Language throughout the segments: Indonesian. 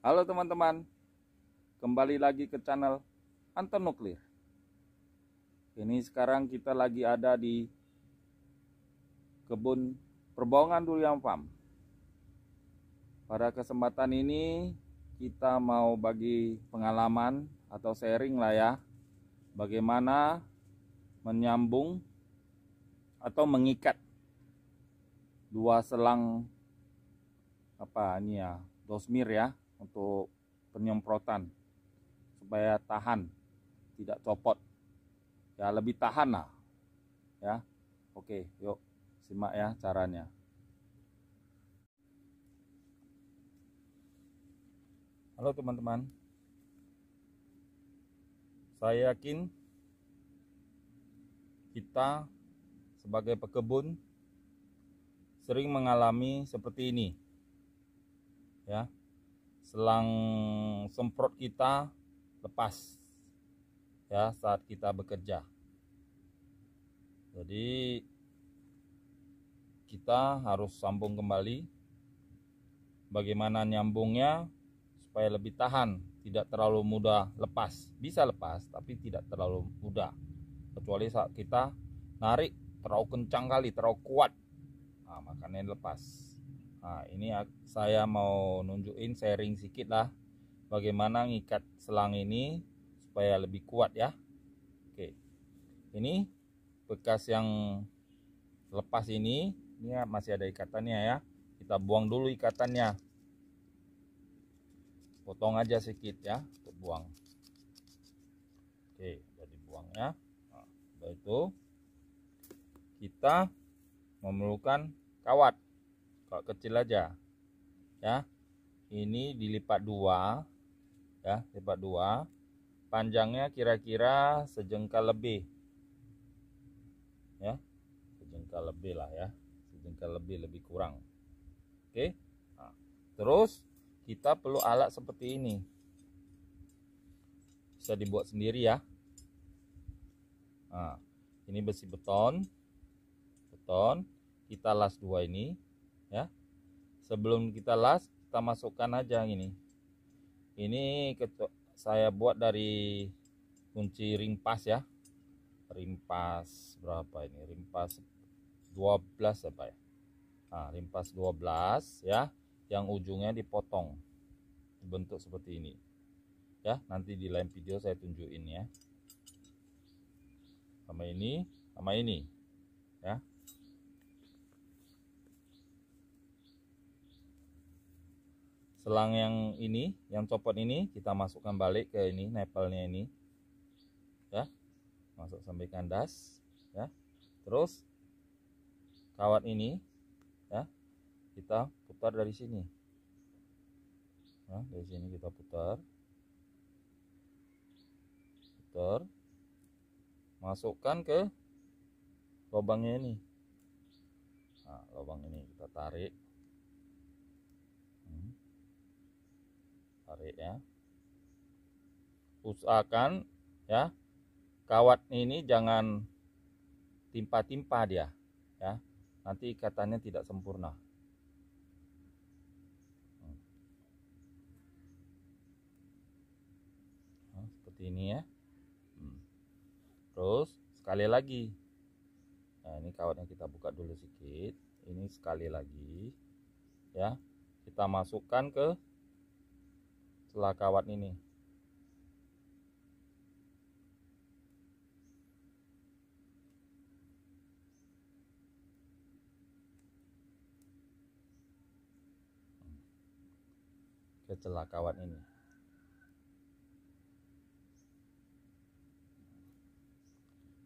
Halo teman-teman, kembali lagi ke channel Anton Nuklir. Ini sekarang kita lagi ada di kebun perbohongan durian farm. Pada kesempatan ini kita mau bagi pengalaman atau sharing lah ya, bagaimana menyambung atau mengikat dua selang apa ini ya, dosmir ya untuk penyemprotan supaya tahan tidak copot ya lebih tahan lah ya oke yuk simak ya caranya halo teman-teman saya yakin kita sebagai pekebun sering mengalami seperti ini ya selang semprot kita lepas ya saat kita bekerja jadi kita harus sambung kembali bagaimana nyambungnya supaya lebih tahan tidak terlalu mudah lepas bisa lepas tapi tidak terlalu mudah kecuali saat kita narik terlalu kencang kali terlalu kuat nah, makanya lepas Nah, ini saya mau nunjukin sharing sedikit lah bagaimana ngikat selang ini supaya lebih kuat ya. Oke. Ini bekas yang lepas ini, ini ya, masih ada ikatannya ya. Kita buang dulu ikatannya. Potong aja sedikit ya, untuk buang. Oke, udah dibuang ya. Nah, itu kita memerlukan kawat pak kecil aja ya ini dilipat dua ya lipat dua panjangnya kira-kira sejengkal lebih ya sejengkal lebih lah ya sejengkal lebih lebih kurang oke nah, terus kita perlu alat seperti ini bisa dibuat sendiri ya nah, ini besi beton beton kita las dua ini ya sebelum kita las kita masukkan aja ini ini saya buat dari kunci ring pas ya Ring pas berapa ini Ring pas 12 apa ya nah, pas 12 ya yang ujungnya dipotong bentuk seperti ini ya nanti di lain video saya tunjukin ya sama ini sama ini ya selang yang ini yang copot ini kita masukkan balik ke ini nepelnya ini ya masuk sampai kandas ya terus kawat ini ya kita putar dari sini nah dari sini kita putar putar masukkan ke lubangnya ini nah, lubang ini kita tarik tarik ya usahakan ya kawat ini jangan timpa-timpa dia ya nanti ikatannya tidak sempurna hmm. nah, seperti ini ya hmm. terus sekali lagi nah ini kawatnya kita buka dulu sedikit ini sekali lagi ya kita masukkan ke celah kawat ini ke celah kawat ini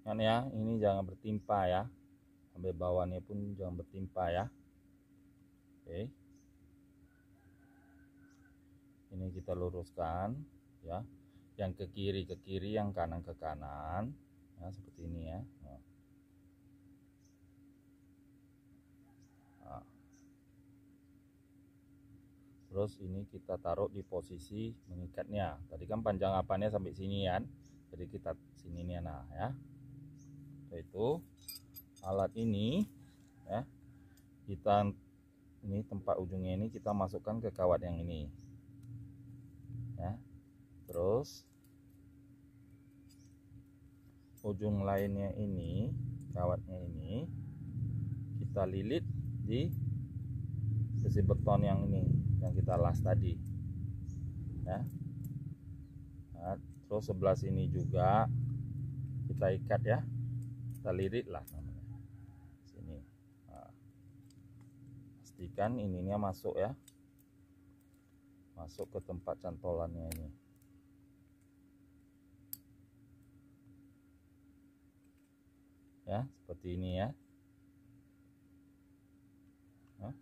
kan ya ini jangan bertimpa ya sampai bawahnya pun jangan bertimpa ya oke okay ini kita luruskan ya yang ke kiri ke kiri yang kanan ke kanan ya seperti ini ya nah. Nah. terus ini kita taruh di posisi mengikatnya tadi kan panjang apanya sampai sini ya jadi kita sini nih nah ya itu alat ini ya kita ini tempat ujungnya ini kita masukkan ke kawat yang ini terus ujung lainnya ini kawatnya ini kita lilit di sisi beton yang ini yang kita las tadi ya nah, terus sebelah sini juga kita ikat ya kita lilit lah namanya sini nah, pastikan ininya masuk ya masuk ke tempat cantolannya ini ya seperti ini ya nah,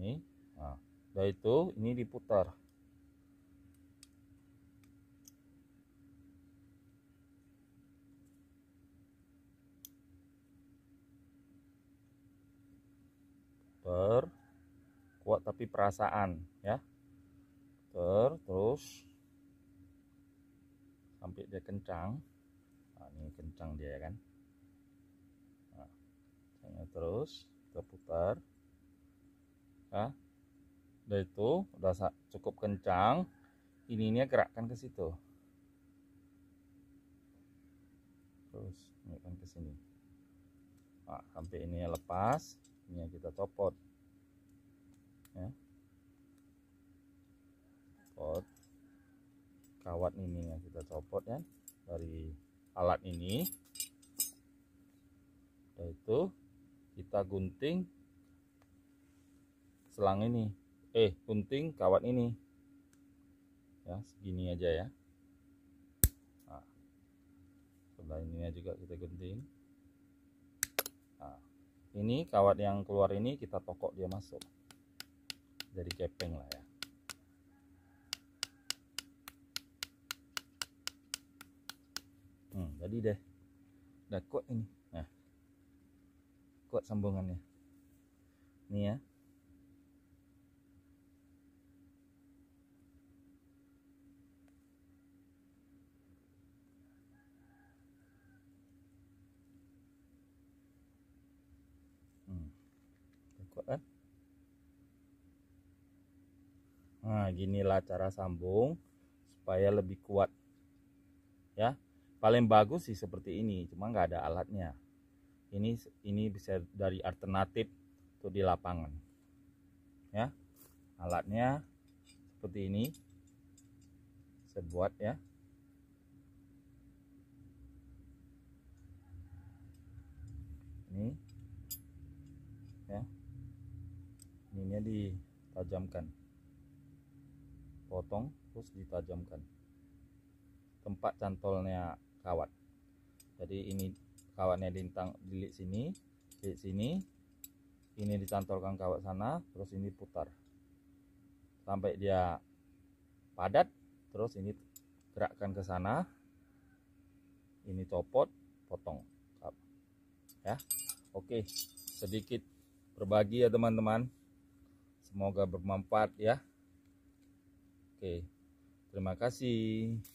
ini nah, udah itu ini diputar Ter kuat tapi perasaan ya per terus sampai dia kencang nah, ini kencang dia ya kan nah, terus kita putar nah, udah itu udah cukup kencang ini ininya gerakkan ke situ terus naikkan ke sini nah, sampai ini lepas ini kita copot ya copot kawat ini yang kita copot ya dari alat ini Udah itu kita gunting selang ini eh gunting kawat ini ya segini aja ya nah, sebelah ininya juga kita gunting nah, ini kawat yang keluar ini kita tokok dia masuk dari kepeng lah ya hmm, jadi deh udah kuat ini kuat sambungannya nih ya hmm. eh. nah ginilah cara sambung supaya lebih kuat ya paling bagus sih seperti ini cuma nggak ada alatnya ini ini bisa dari alternatif tuh di lapangan ya alatnya seperti ini saya buat ya ini ya ininya ditajamkan potong terus ditajamkan tempat cantolnya kawat jadi ini kawatnya lintang dililit sini lilit sini ini dicantolkan kawat sana terus ini putar sampai dia padat terus ini gerakkan ke sana ini copot potong ya oke sedikit berbagi ya teman-teman semoga bermanfaat ya oke terima kasih